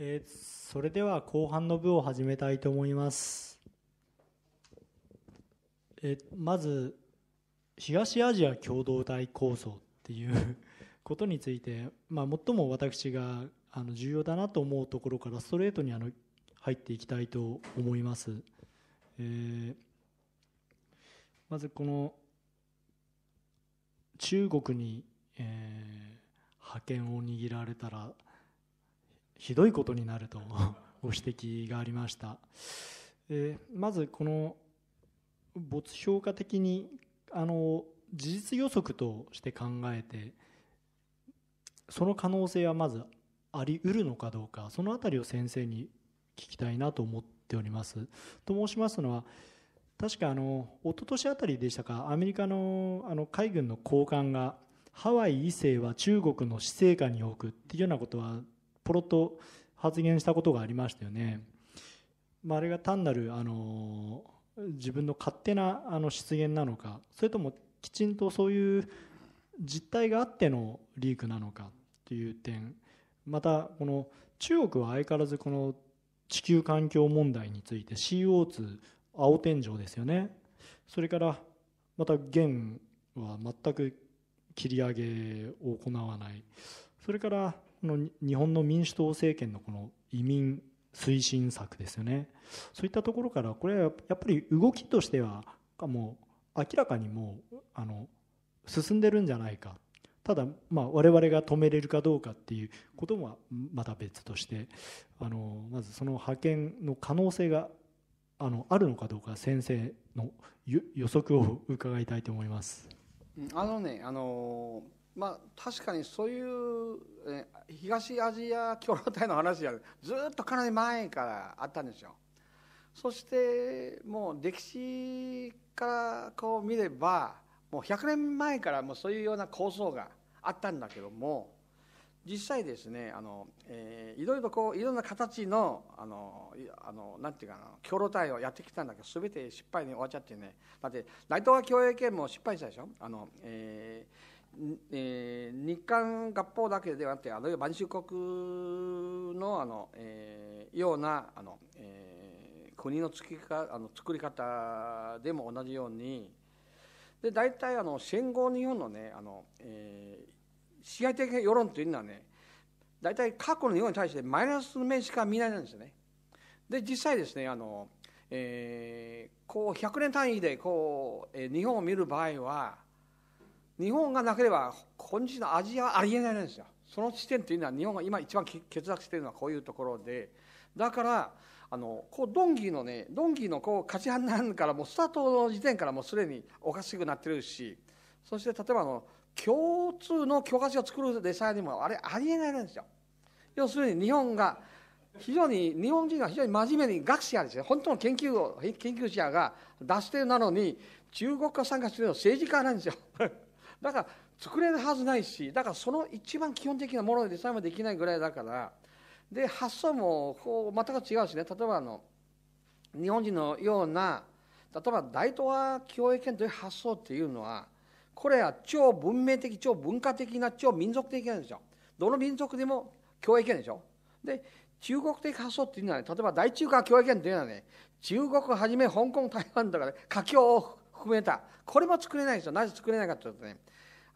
えー、それでは後半の部を始めたいと思います。えまず東アジア共同体構想っていうことについて、まあ、最も私があの重要だなと思うところからストレートにあの入っていきたいと思います。えー、まずこの中国に、えー、覇権を握られたらひどいことになると ご指摘がありました。えまずこの没評価的にあの事実予測として考えてその可能性はまずあり得るのかどうかその辺りを先生に聞きたいなと思っております。と申しますのは確かあの一昨年あたりでしたかアメリカのあの海軍の高官がハワイ異性は中国の死生下に置くっていうようなことはポロッと発言したことがありましたよね。まあ、あれが単なるあの自分の勝手なあの失言なのかそれともきちんとそういう実態があってのリークなのかという点またこの中国は相変わらずこの地球環境問題について CO2 青天井ですよねそれからまた元は全く切り上げを行わないそれからこの日本の民主党政権のこの移民推進策ですよねそういったところからこれはやっぱり動きとしてはもう明らかにもうあの進んでるんじゃないかただまあ我々が止めれるかどうかっていうこともまた別としてあのまずその派遣の可能性があのあるのかどうか先生の予測を伺いたいと思います。あのねあのーまあ、確かにそういう、え東アジア共同体の話はずっとかなり前からあったんですよ。そしてもう歴史からこう見ればもう100年前からもうそういうような構想があったんだけども実際ですねあの、えー、いろいろこういろんな形のあのあのなんていうかな共同体をやってきたんだけど全て失敗に終わっちゃってねだって内藤は共栄圏も失敗したでしょあの、えーえー、日韓合法だけではなくてあるいは満州国のあの、えー、ようなあの、えー、国の作りかあの作り方でも同じようにで大体あの戦後日本のねあの、えー、支配的世論というのはね大体過去の日本に対してマイナスの面しか見ないんですね。で実際ですねあの、えー、こう100年単位でこう、えー、日本を見る場合は日本がなければ今日のアジアはありえないんですよその地点というのは日本が今一番欠落しているのはこういうところでだからあのこうドンギーのねドンギーのこう価値判断からもうスタートの時点からもうすでにおかしくなってるしそして例えばあの共通の許可書を作るでさえにもあれありえないんですよ要するに日本が非常に日本人が非常に真面目に学者ですね本当の研究を研究者が出してるなのに中国が参加するのは政治家なんですよだから作れるはずないしだからその一番基本的なものでさえもできないぐらいだからで発想もこう全く違うしね例えばあの日本人のような例えば大東亜共栄圏という発想っていうのはこれは超文明的超文化的な超民族的なんですよどの民族でも共栄圏でしょで中国的発想っていうのは、ね、例えば大中華共栄圏というのはね中国はじめ香港台湾とかね華僑含めたこれも作れないですよなぜ作れないかというとね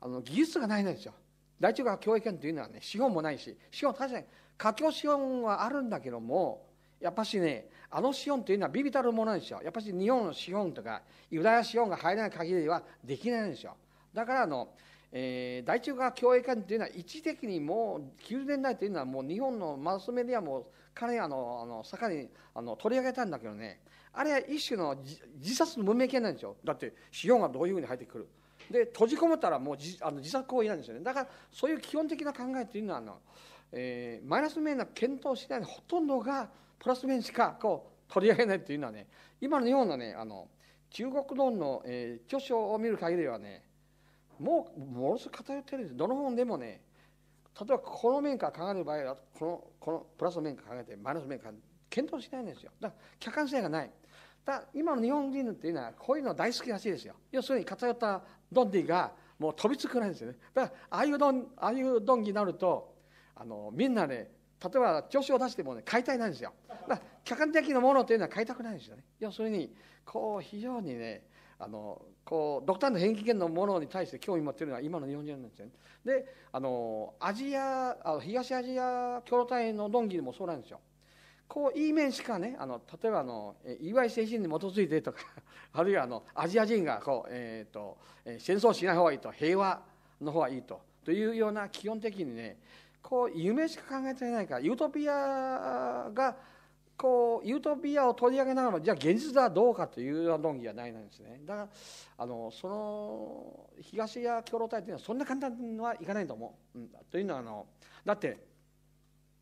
あの技術がないんですよ大中華教育圏というのはね資本もないし資本確かに家境資本はあるんだけどもやっぱしねあの資本というのはビビたるものなんですよやっぱし日本の資本とかユダヤ資本が入らない限りはできないんですよだからあの、えー、大中華教育圏というのは一時的にもう9年代というのはもう日本のマスメディアも彼あのあの盛んにあの取り上げたんだけどねあれは一種の自殺の無名系なんですよだって潮がどういうふうに入ってくるで閉じ込めたらもう自あの自殺行為なんですよねだからそういう基本的な考えというのはあの、えー、マイナス面な検討しないほとんどがプラス面しかこう取り上げないというのはね今のようなねあの中国論の、えー、著書を見る限りはねもうものすごく偏ってるんですどの本でもね例えばこの面から考える場合はこのこのプラス面から考えてマイナス面から検討しないんですよだから客観性がないだ今の日本人っていうのはこういうの大好きらしいですよ要するに偏ったドンディがもう飛びつくないんですよねだからああいうドンああいうドンになるとあのみんなね例えば調子を出してもね買いたいなんですよだから客観的なものというのは買いたくないんですよね要するにこう非常にねあのこう独断の偏見のものに対して興味持ってるのは今の日本人なんですよね。であのアジアあ東アジア共同体のド論議もそうなんですよ。こういい面しかねあの例えばあの祝い精神に基づいてとか あるいはあのアジア人がこう、えーと、戦争しない方がいいと平和の方がいいとというような基本的にねこう夢しか考えてないからユートピアがこうユートピアを取り上げながらじゃあ現実はどうかというような論議はないなんですねだからあのその東や共同体というのはそんな簡単にはいかないと思う、うん、というのはあのだって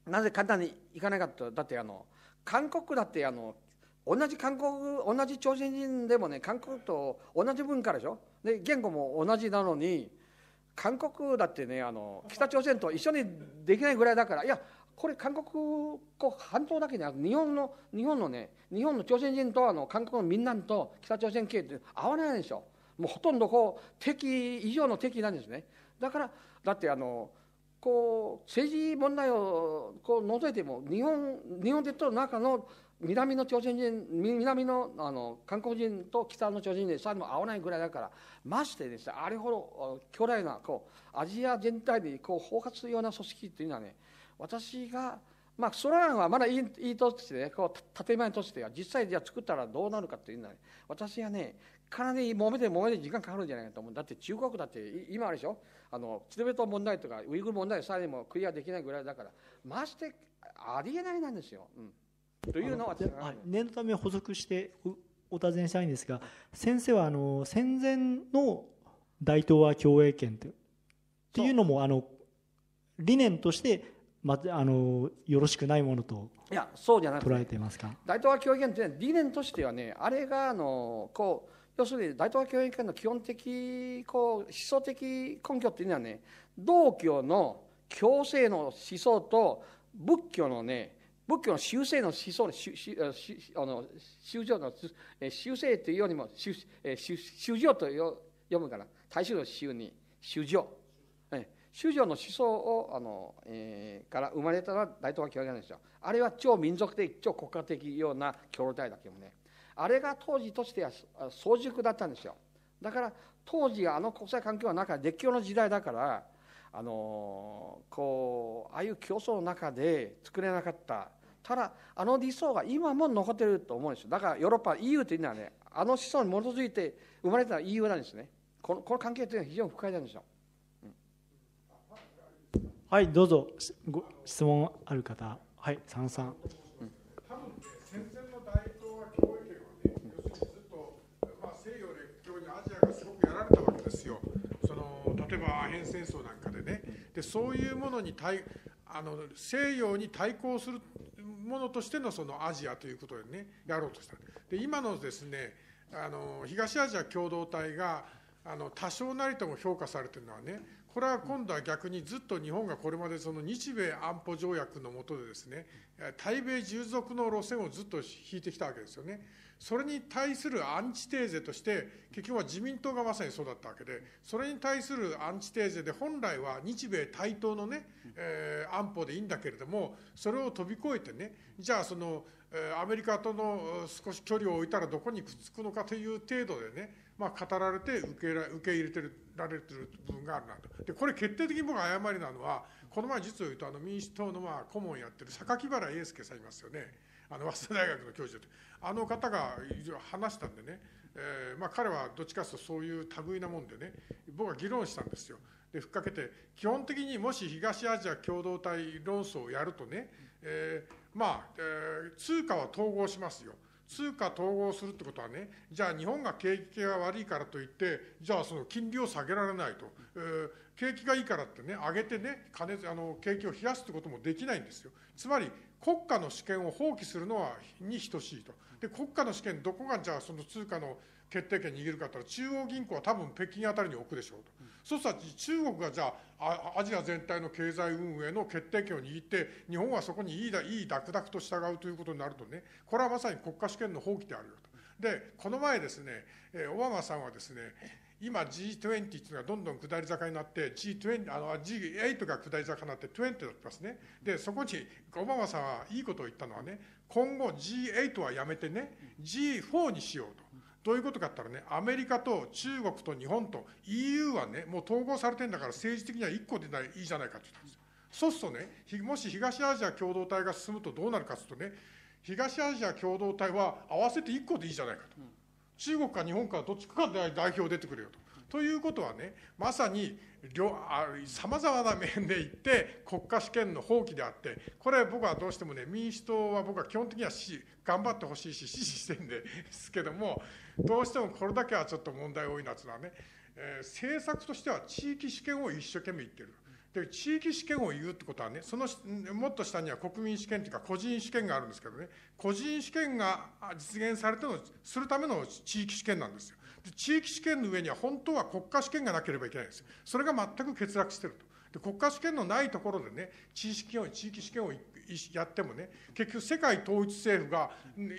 なぜ簡単にいかないかとだってあの韓国だってあの同じ韓国同じ朝鮮人でもね韓国と同じ文化でしょで言語も同じなのに韓国だってねあの北朝鮮と一緒にできないぐらいだからいやこれ韓国こ半島だけじゃ日本の日本のね日本の朝鮮人とあの韓国のみんなと北朝鮮系って合わないでしょもうほとんどこう敵以上の敵なんですねだからだってあのこう政治問題をこう除いても日本日本でと中の南の朝鮮人南のあの韓国人と北の朝鮮人でさえも合わないぐらいだからましてですねあれほど巨大なこうアジア全体でこう包括するような組織っていうのはね私がまあそれらはまだいいいいとしてねこう建前としては実際じゃあ作ったらどうなるかっていうのは、ね、私はねかなり揉めて揉めて時間かかるんじゃないかと思うだって中国だって今あるでしょあのチベット問題とかウイグル問題さえもクリアできないぐらいだからましてありえないなんですよ。うん、というのは念のため補足してお尋ねしたいんですが先生はあの戦前の大東亜共栄圏とっていうのもあの理念としてまあのよろしくないものといやそうじゃない。捉えていますか大東亜共栄圏って理念としてはねあれがあのこう要するに大東亜教員会の基本的こう思想的根拠っていうのはね道教の教制の思想と仏教のね仏教の修正の思想のあの修正の修正というよりも修正と読むから大衆の修に修正修正の思想をあの、えー、から生まれたのは大東亜共和国なんですよあれは超民族的超国家的ような共同体だけどもねあれが当時としては早熟だったんですよだから当時あの国際環境の中列強の時代だからあのこうああいう競争の中で作れなかったただあの理想が今も残ってると思うんですよだからヨーロッパ EU というのはねあの思想に基づいて生まれたの EU なんですねこのこの関係というのは非常に深いなんですよ、うん、はいどうぞご質問ある方はいさんさん例えばアヘン戦争なんかでねでそういうものに対あの西洋に対抗するものとしてのそのアジアということでねやろうとしたで今のですねあの東アジア共同体があの多少なりとも評価されてるのはねこれは今度は逆にずっと日本がこれまでその日米安保条約の下でですね、対米従属の路線をずっと引いてきたわけですよね。それに対するアンチテーゼとして、結局は自民党がまさにそうだったわけで、それに対するアンチテーゼで、本来は日米対等のね、えー、安保でいいんだけれども、それを飛び越えてね、じゃあその、アメリカとの少し距離を置いたらどこにくっつくのかという程度でね、まあ、語られて受け入れてるられてる部分があるなとでこれ決定的に僕は誤りなのはこの前実を言うとあの民主党のまあ顧問やってる榊原英介さんいますよねあの早稲田大学の教授であの方が話したんでね、えーまあ、彼はどっちかというとそういう類なもんでね僕は議論したんですよ。でふっかけて基本的にもし東アジア共同体論争をやるとね、えー、まあ、えー、通貨は統合しますよ。通貨統合するってことはね、じゃあ日本が景気が悪いからといって、じゃあその金利を下げられないと、えー、景気がいいからってね、上げてね、金あの景気を冷やすってこともできないんですよ。つまり国家の主権を放棄するのはに等しいと。で、国家の主権、どこがじゃあその通貨の決定権握るかって言ったら、中央銀行は多分北京あたりに置くでしょうと。そうした中国がじゃあアジア全体の経済運営の決定権を握って日本はそこにいいだいいダクと従うということになるとねこれはまさに国家主権の放棄であるよと。でこの前ですねオバマさんはですね今 G20 っていうのがどんどん下り坂になって G20 あの G8 が下り坂になって20になってますねでそこにオバマさんはいいことを言ったのはね今後 G8 はやめてね G4 にしようとどういうことかって言ったらね、アメリカと中国と日本と EU はね、もう統合されてんだから政治的には1個でないいいじゃないかって言ったんですよ。そうするとね、もし東アジア共同体が進むとどうなるかというとね、東アジア共同体は合わせて1個でいいじゃないかと。中国か日本かどっちかが代表出てくれよと。ということはねまさにさまざまな面で言って国家試験の放棄であってこれ僕はどうしてもね民主党は僕は基本的には頑張ってほしいし支持してるんですけどもどうしてもこれだけはちょっと問題多いなというのはね、えー、政策としては地域試験を一生懸命言ってる。で地域試験を言うってことはねそのもっと下には国民試験というか個人試験があるんですけどね個人試験が実現されてのするための地域試験なんですよで地域試験の上には本当は国家試験がなければいけないんですよそれが全く欠落してるとで国家試験のないところでね地域試験を地域試験をやってもね結局世界統一政府が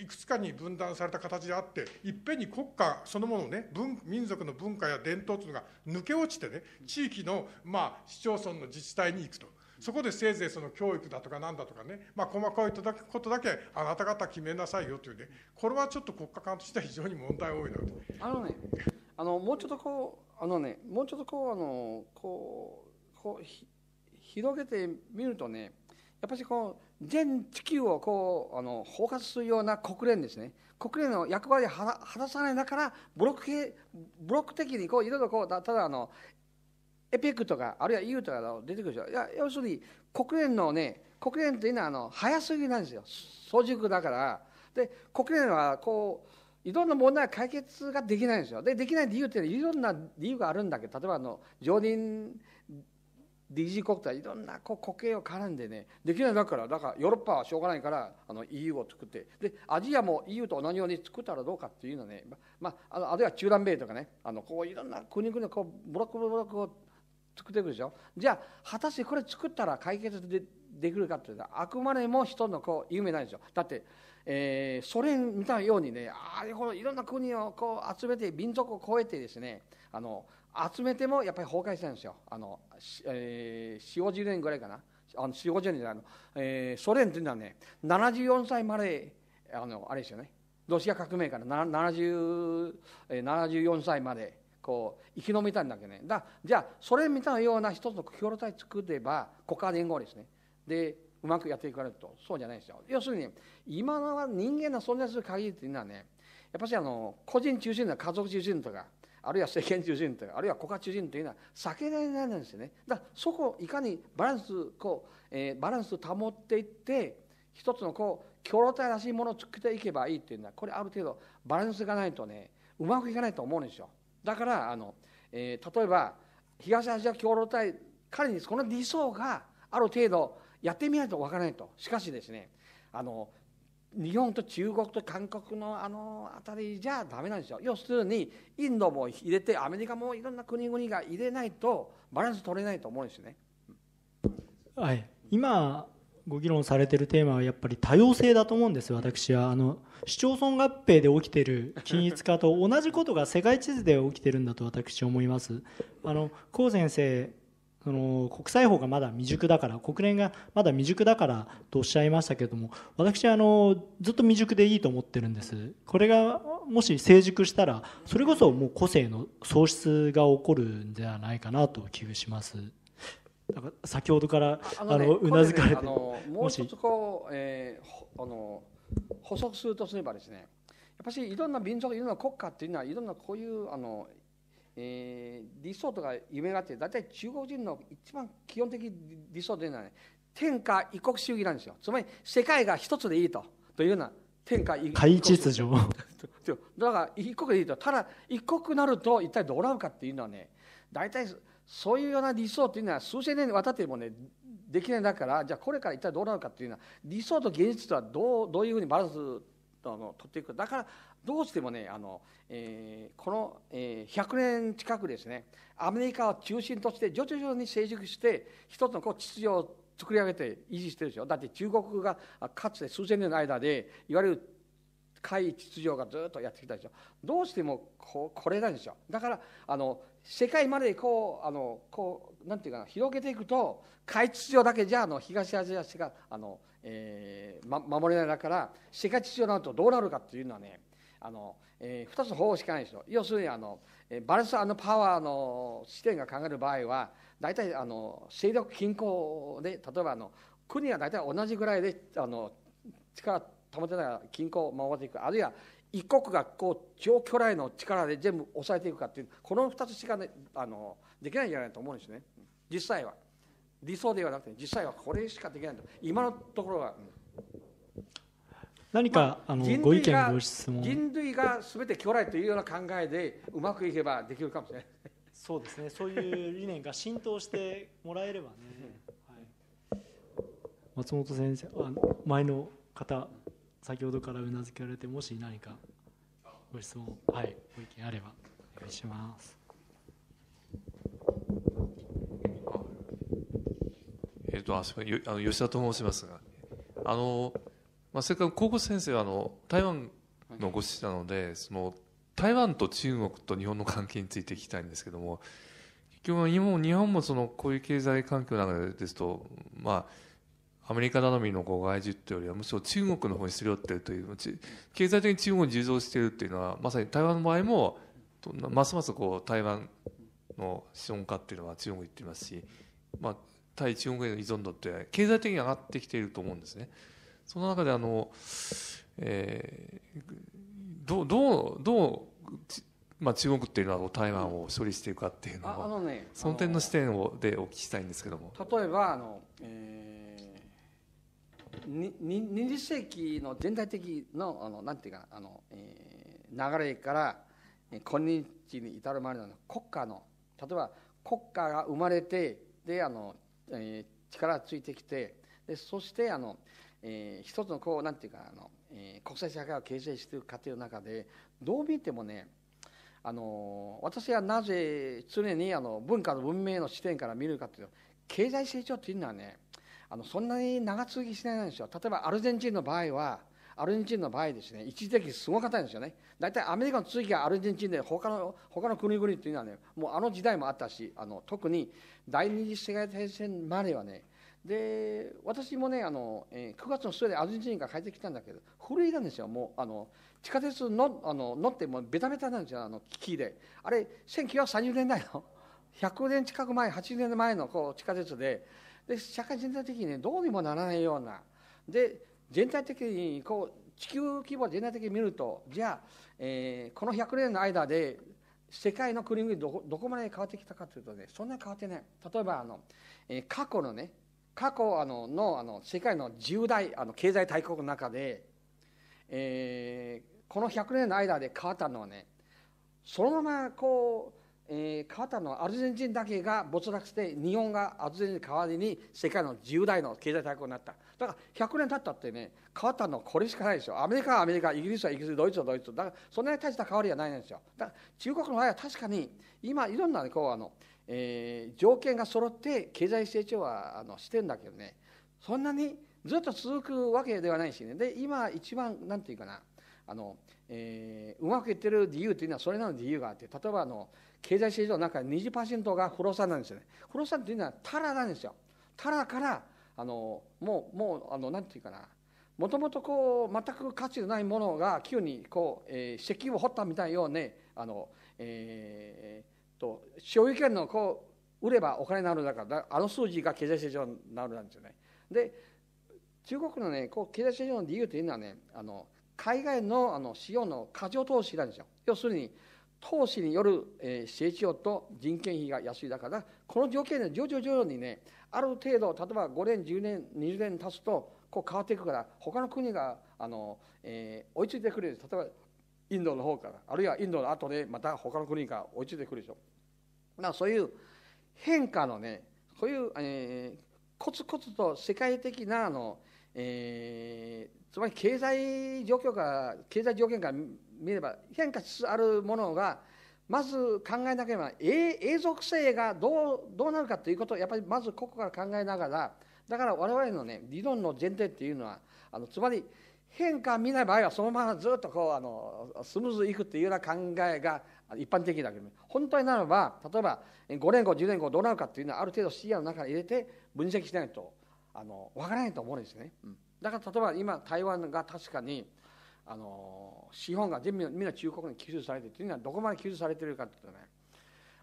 いくつかに分断された形であっていっぺんに国家そのものね民族の文化や伝統というのが抜け落ちてね地域の、まあ、市町村の自治体に行くと。そこでせいぜいその教育だとかなんだとかね、まあ、細かいことだけあなた方決めなさいよというねこれはちょっと国家間としては非常に問題多いなと。あのねあのもうちょっとこうあのねもうちょっとこうあのこうこう広げてみるとねやっぱりこう全地球をこうあの包括するような国連ですね国連の役割を果たさないだからブロック系ブロック的にこういろいろこうただあのエペックとかあるいは EU とか出てくるでしょいや要するに国連のね国連というのはあの早すぎなんですよ早熟だからで国連はこういろんな問題解決ができないんですよでできない理由っていうのはいろんな理由があるんだけど例えばあの常任理事国とはいろんなこう国形を絡んでねできないだからだからヨーロッパはしょうがないからあの EU を作ってでアジアも EU と同じように作ったらどうかっていうのはね、まあ、あのあるいは中南米とかねあのこういろんな国々こうブロックブロックを作っていくでしょじゃあ果たしてこれ作ったら解決でできるかっていうのはあくまでも人のこう夢ないでしょだって、えー、ソ連見たようにねああいろんな国をこう集めて民族を超えてですねあの集めてもやっぱり崩壊したんですよあの、えー、40年ぐらいかなあの40年じゃないの、えー、ソ連というのはね74歳まであのあれですよねロシア革命から70 74歳までこう生き延びたんだけどねだじゃあそれみたいなような一つの共同体作れば国家連合ですねでうまくやっていかれるとそうじゃないですよ要するに今のは人間の存在する限りというのはねやっぱりあの個人中心だ家族中心とかあるいは世間中心というあるいは国家中心というのは避けられないんですよねだからそこをいかにバランスこう、えー、バランスを保っていって一つのこう共同体らしいものを作っていけばいいっていうのはこれある程度バランスがないとねうまくいかないと思うんですよだからあの、えー、例えば東アジア共同体彼にこの理想がある程度やってみないとわからないとしかしですねあの日本と中国と韓国のあの辺りじゃダメなんですよ要するにインドも入れてアメリカもいろんな国々が入れないとバランス取れないと思うんですね、はい、今ご議論されてるテーマはやっぱり多様性だと思うんです私はあの市町村合併で起きてる均一化と同じことが世界地図で起きてるんだと私は思いますあの高先生その国際法がまだ未熟だから国連がまだ未熟だからとおっしゃいましたけれども私はあのずっと未熟でいいと思ってるんですこれがもし成熟したらそれこそもう個性の喪失が起こるんではないかなと危惧しますだから先ほどからあの、ね、うなずかれて、もう一つこう、えー、あの補足するとすればですねやっぱりいろんな民族いろんな国家っていうのはいろんなこういうあのえー、理想とか夢があって大体中国人の一番基本的理想というのは、ね、天下一国主義なんですよつまり世界が一つでいいとというような天下一国秩序 だから一国でいいとただ一国なると一体どうなるかっていうのはね大体そういうような理想というのは数千年にわたってもねできないんだからじゃあこれから一体どうなるかっていうのは理想と現実とはどうどういうふうにバランスあの取っていくだからどうしてもねあの、えー、この、えー、100年近くですねアメリカを中心として徐々に成熟して一つのこう秩序を作り上げて維持してるでしょだって中国がかつて数千年の間でいわゆる会秩序がずっとやってきたでしょどうしてもここれなんですよだからあの世界までこうあのこうなんていうかな広げていくと会秩序だけじゃあの東アジアしかあのえーま、守れないだから死が必要になるとどうなるかっていうのはねあの、えー、2つ方法しかないんですよ要するにあのバランスのパワーの視点が考える場合は大体あの勢力均衡で例えばあの国は大体同じぐらいであの力保てながら均衡を守っていくあるいは一国がこう上巨来の力で全部抑えていくかっていうこの2つしか、ね、あのできないんじゃないと思うんですね実際は。理想ではなくて実際はこれしかできないと今のところは、何か、まあ、あのご意見ご質問人類がすべて将来というような考えでうまくいけばできるかもしれないそうですねそういう理念が浸透してもらえればね、はい、松本先生あ前の方先ほどからうなずけられてもし何かご質問はいご意見あればお願いしますえっと、あの吉田と申しますがあの、まあ、せっかく高校先生はあの台湾のご出身なのでその台湾と中国と日本の関係について聞きたいんですけども結局日本日本もそのこういう経済環境の中ですと、まあ、アメリカ頼みのこう外需というよりはむしろ中国の方にすり寄っているという経済的に中国に従属しているというのはまさに台湾の場合もますますこう台湾の資本家っていうのは中国に行っていますし、まあ、対中国への依存度って経済的に上がってきていると思うんですね。その中であの、えー、どうどうどうまあ、中国っていうのは台湾を処理していくかっていうのは、うんね、その点の視点をでお聞きしたいんですけども例えばあの、えー、20世紀の全体的のあのなんていうかあの、えー、流れから今日に至るまでの国家の例えば国家が生まれてであのえ力がついてきてでそしてあの、えー、一つのこうなんていうかあの、えー、国際社会を形成していく過程の中でどう見てもねあの私はなぜ常にあの文化の文明の視点から見るかというと経済成長というのはねあのそんなに長続きしないんですよ例えばアルゼンチンの場合はアルゼンチンの場合ですね一時的すごかったんですよね大体アメリカの次はアルゼンチンで他の他の国々っていうのはねもうあの時代もあったしあの特に第二次世界大戦まではねで私もねあの、え9月の末でアルゼンチンから帰ってきたんだけど震えたんですよもうあの地下鉄のあの乗ってもうベタベタなんですよあの木であれ1930年代の100年近く前80年前のこう地下鉄でで社会全体的にねどうにもならないようなで全体的にこう地球規模全体的に見るとじゃあ、えー、この100年の間で世界の国々どこどこまで変わってきたかというとねそんなに変わってない例えばあの、えー、過去のね過去あののあの世界の10大あの経済大国の中で、えー、この100年の間で変わったのはねそのままこうえー、変わったのはアルゼンチンだけが没落して日本がアルゼンチン代わりに世界の10代の経済大国になっただから100年経ったってね変わったのはこれしかないですよアメリカはアメリカイギリスはイギリスドイツはドイツだからそんなに大した変わりはないんですよだから中国の場合は確かに今いろんな、ね、こうあの、えー、条件が揃って経済成長はあのしてんだけどねそんなにずっと続くわけではないしねで今一番なんていうかなあのえー、うまくいってる理由というのはそれなの理由があって例えばあの経済成長の中で20%が不動産なんですよね不動産というのはタラなんですよタラからあのもうもうあのなんていうかなもともとこう全く価値のないものが急にこう、えー、石油を掘ったみたいようねあの、えー、と所有権のこう売ればお金になるんだからあの数字が経済成長になるなんですよね。で中国のねこう経済成長の理由というのはねあの海外のあの資料の過剰投資なんですよ。要するに、投資による、え長と人件費が安いだから、この条件で徐々徐々にね、ある程度、例えば5年、10年、20年経つと、こう変わっていくから、他の国があの、えー、追いついてくれる。例えばインドの方からあるいはインドの後でまた他の国が追いついてくるでしょう。そういう変化のねそういう、えー、コツコツと世界的なあの、えー、つまり経済状況が経済条件から見れば変化しつつあるものがまず考えなければ永続性がどうどうなるかということをやっぱりまずここから考えながらだから我々のね理論の前提っていうのはあのつまり変化見ない場合はそのままずっとこうあのスムーズいくっていうような考えが一般的だけど本当になれば例えば5年後10年後どうなるかっていうのはある程度視野の中に入れて分析しないとあの分からないと思うんですね、だから例えば今台湾が確かにあの資本が全部みんな中国に吸収されてというのはどこまで吸収されてるかというとね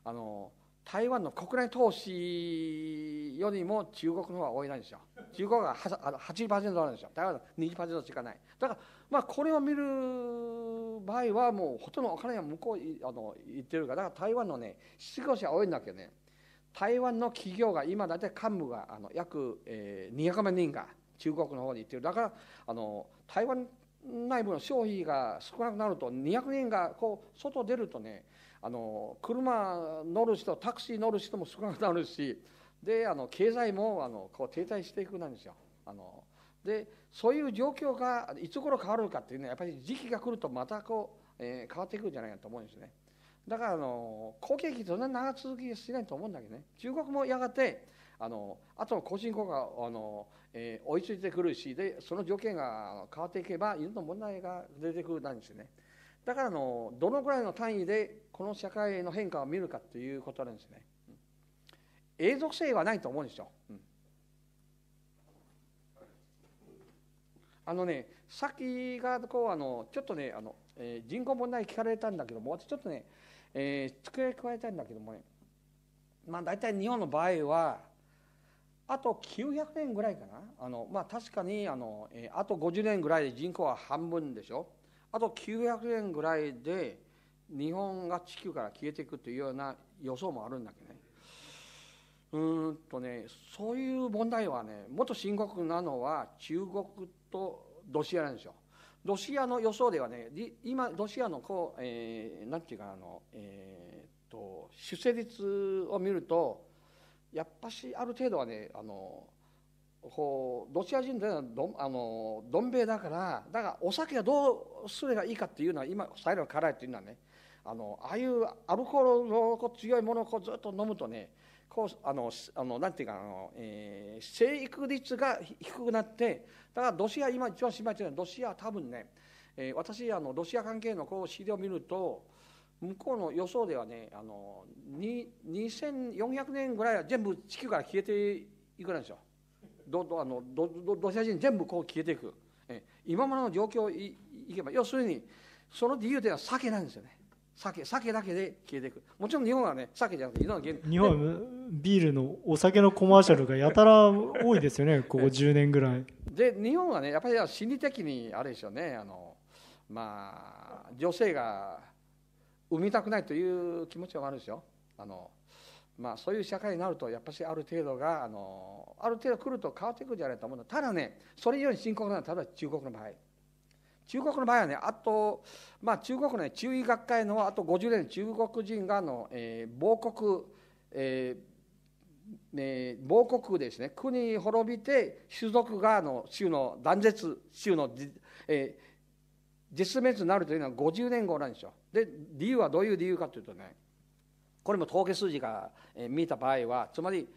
あの台湾の国内投資よりも中国の方が多いなんですよ中国が80%るんですよ台湾の20%しかないだからまあこれを見る場合はもうほとんどお金は向こうあの行ってるからだから台湾のね失業者は多いんだけどね台湾の企業が今だって幹部があの約、200万人が中国の方に行ってるだからあの台湾内部の消費が少なくなると200人がこう外出るとねあの車乗る人タクシー乗る人も少なくなるしであの経済もあのこう停滞していくなんですよ。あのでそういう状況がいつ頃変わるかっていうのはやっぱり時期が来るとまたこう、えー、変わってくるんじゃないかと思うんですね。だからあの好景気そんな長続きしないと思うんだけどね中国もやがてあの後の個人国があの、えー、追いついてくるしでその条件が変わっていけばいろんな問題が出てくるなんですよねだからあのどのぐらいの単位でこの社会の変化を見るかということなんですね、永続性はないと思うんですよ、うん、あのねさっきがこうあのちょっとねあの、えー、人口問題聞かれたんだけども私ちょっとねえー、付け加えたいんだけどもねまあ大体日本の場合はあと900年ぐらいかなあの、まあ、確かにあの、えー、あと50年ぐらいで人口は半分でしょあと900年ぐらいで日本が地球から消えていくというような予想もあるんだけどねうんとねそういう問題はねもっと深刻なのは中国とロシアなんですよロシアの予想ではね今ロシアのこう、えー、なんていうかあの、えーと、出生率を見るとやっぱしある程度はねあのこうロシア人というのはどあのどん兵衛だからだからお酒はどうすればいいかっていうのは今スタイルが辛いっていうのはねあのああいうアルコールの強いものをずっと飲むとねこうあのあのなんていうかあの、えー、生育率が低くなってだからロシア今一番心配してるのはロシア多分ね、えー、私あのロシア関係のこう資料を見ると向こうの予想ではねあの2400年ぐらいは全部地球から消えていくんですよ。どどあのどどロシア人全部こう消えていく、えー、今までの状況いいけば要するにその理由では酒なんですよね。酒酒だけで消えていくもちろん日本はね酒じゃなくていろんな原日本ビールのお酒のコマーシャルがやたら多いですよね ここ10年ぐらいで日本はねやっぱり心理的にあれでしょうねあのまあ女性が産みたくないという気持ちはあるでしょあのまあそういう社会になるとやっぱりある程度があのある程度来ると変わっていくんじゃないと思うんだただねそれ以上に深刻なのは例えば中国の場合中国の場合はねあと、まあ、中国の、ね、中医学会のあと50年中国人がの、えー、亡国、えーね、亡国ですね国滅びて種族がの州の断絶州の、えー、絶滅になるというのは50年後なんですよで理由はどういう理由かというとねこれも統計数字が見た場合はつまり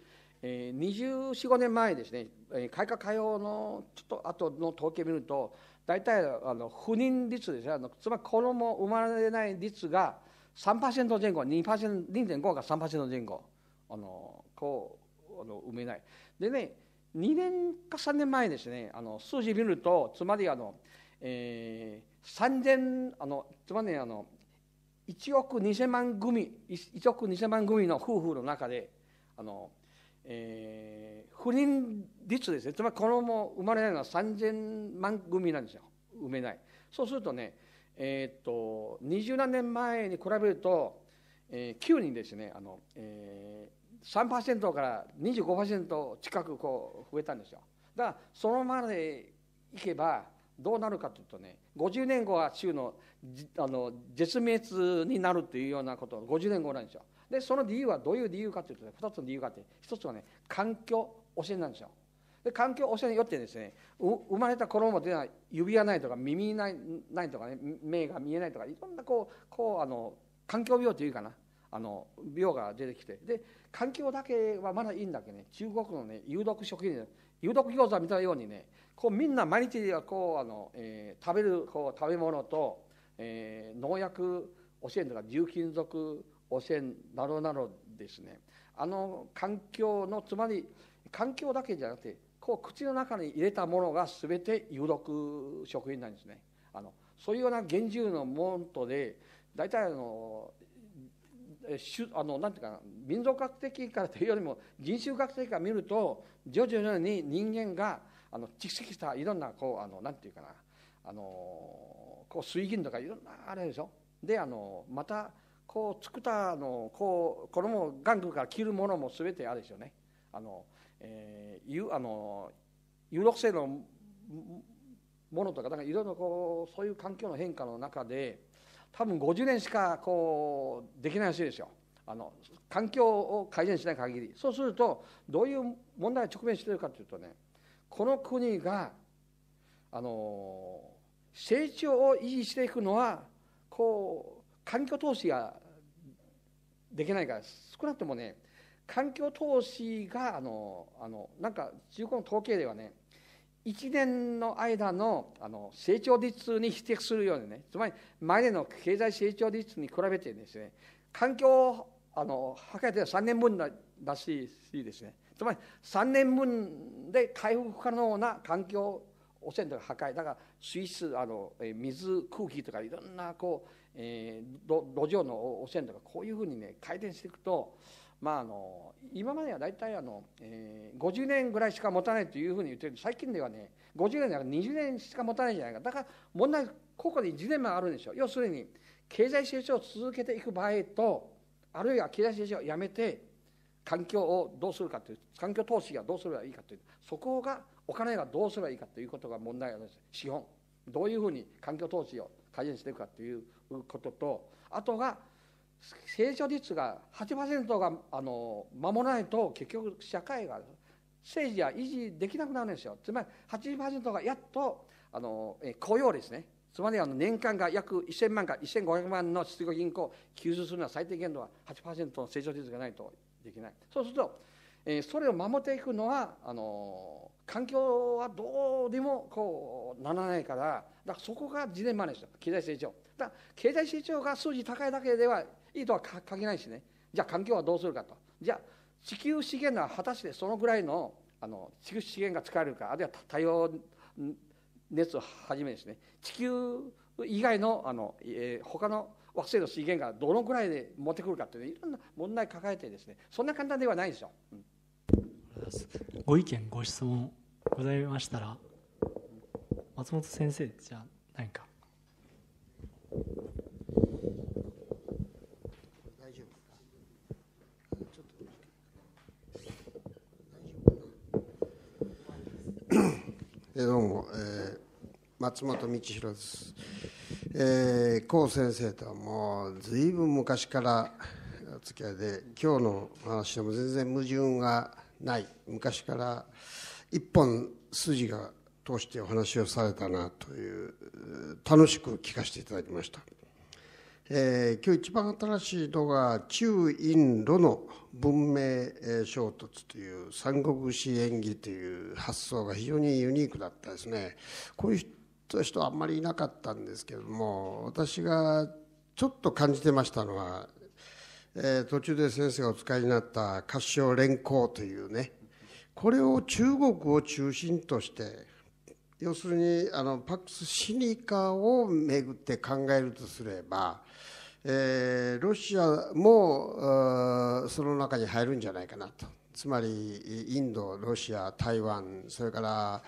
24、5年前ですね改革開放のちょっと後の統計見ると大体あの不妊率ですよあのつまり子供生まれない率が3%前後2.5が3%前後あのこうあの埋めないでね2年か3年前ですねあの数字見るとつまりあの、えー、3000あのつまりあの1億2000万組1億2000万組の夫婦の中であの、えー、不倫率ですねつまりこのも生まれないのは3,000万組なんですよ埋めないそうするとねえー、っと20何年前に比べると、えー、9人ですねあの、えー、3%から25%近くこう増えたんですよだからそのまでいけばどうなるかというとね50年後は州のあの絶滅になるというようなこと50年後なんですよでその理由はどういう理由かというと、ね、2つの理由があって1つはね環境汚染なんですよで環境汚染によってですね生まれた衣というのは指がないとか耳ないないとかね目が見えないとかいろんなこうこうあの環境病というかなあの病が出てきてで環境だけはまだいいんだけどね中国のね有毒食品有毒餃子みたいなようにねこうみんな毎日こうあの、えー、食べるこう食べ物と、えー、農薬汚染とか重金属汚染などなどですねあの環境のつまり環境だけじゃなくてこう口の中に入れたものが全て有毒食品なんですねあのそういうような厳重のモントで大体あのあのなんていうか民族学的からというよりも人種学的から見ると徐々に人間があの蓄積したいろんなこうあのなんていうかなあのこう水銀とかいろんなあれでしょであのまたこう作ったのこう衣を玩具から着るものも全てあれですよねあのえー、ゆあの有毒性のものとかなんかいろいろこうそういう環境の変化の中で多分50年しかこうできないらしいですよあの環境を改善しない限りそうするとどういう問題に直面しているかというとねこの国があの成長を維持していくのはこう環境投資ができないから少なくともね環境投資があのあのなんか中国の統計ではね1年の間のあの成長率に匹敵するようにねつまり前の経済成長率に比べてですね環境あの破壊では3年分だらしいですねつまり3年分で回復可能な環境汚染とか破壊だから水質あの水空気とかいろんなこう、えー、土壌の汚染とかこういうふうにね改善していくとまあ、あの今までは大体あの、えー、50年ぐらいしか持たないというふうに言ってる最近ではね50年なら20年しか持たないじゃないかだから問題ここで1年ンあるんですよ要するに経済成長を続けていく場合とあるいは経済成長をやめて環境をどうするかという環境投資がどうすればいいかというそこがお金がどうすればいいかということが問題なんです資本どういうふうに環境投資を改善していくかということとあとが成長率が8%があの守らないと結局社会が政治は維持できなくなるんですよつまり80%がやっとあの雇用ですねつまりあの年間が約1000万か1500万の失業銀行給付するのは最低限度は8%の成長率がないとできないそうすると、えー、それを守っていくのはあの環境はどうにもこうならないからだからそこがジレンマですよ経済成長だから経済成長が数字高いだけではいいとは限らないしねじゃあ環境はどうするかとじゃあ地球資源は果たしてそのぐらいのあの地球資源が使えるかあるいは多様熱をはじめですね地球以外のあの、えー、他の惑星の資源がどのぐらいで持ってくるかという、ね、いろんな問題抱えてですねそんな簡単ではないですよ。うん、ご意見ご質問ございましたら松本先生じゃあ何か。どうも、えー、松本道弘です。えー、先生とはもうずいぶん昔からお付き合いで今日の話でも全然矛盾がない昔から一本筋が通してお話をされたなという楽しく聞かせていただきました。えー、今日一番新しいのが中ンドの文明衝突という三国志演技という発想が非常にユニークだったですねこういう人はあんまりいなかったんですけども私がちょっと感じてましたのは、えー、途中で先生がお使いになった「合唱連行」というねこれを中国を中心として要するにあのパックス・シニカをめぐって考えるとすれば、えー、ロシアもその中に入るんじゃないかなとつまりインドロシア台湾それから、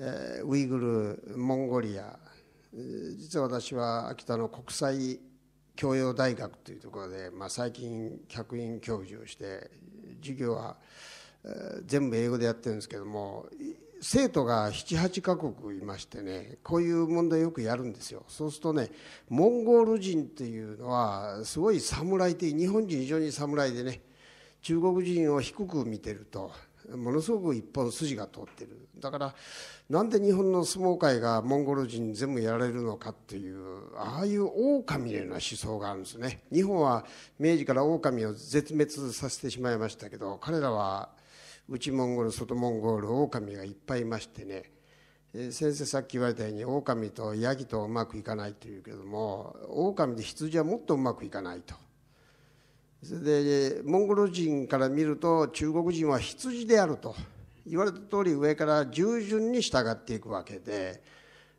えー、ウイグルモンゴリア実は私は秋田の国際教養大学というところで、まあ、最近客員教授をして授業は、えー、全部英語でやってるんですけども生徒が78カ国いましてねこういう問題よくやるんですよそうするとねモンゴル人っていうのはすごい侍って日本人非常に侍でね中国人を低く見てるとものすごく一本筋が通ってるだからなんで日本の相撲界がモンゴル人全部やられるのかっていうああいう狼のような思想があるんですね日本は明治から狼を絶滅させてしまいましたけど彼らは内モンゴル外モンゴルオオカミがいっぱいいましてね、え先生さっき言われたようにオオカミとヤギとうまくいかないというけどもオオカミで羊はもっとうまくいかないと。それでモンゴル人から見ると中国人は羊であると言われた通り上から従順に従っていくわけで、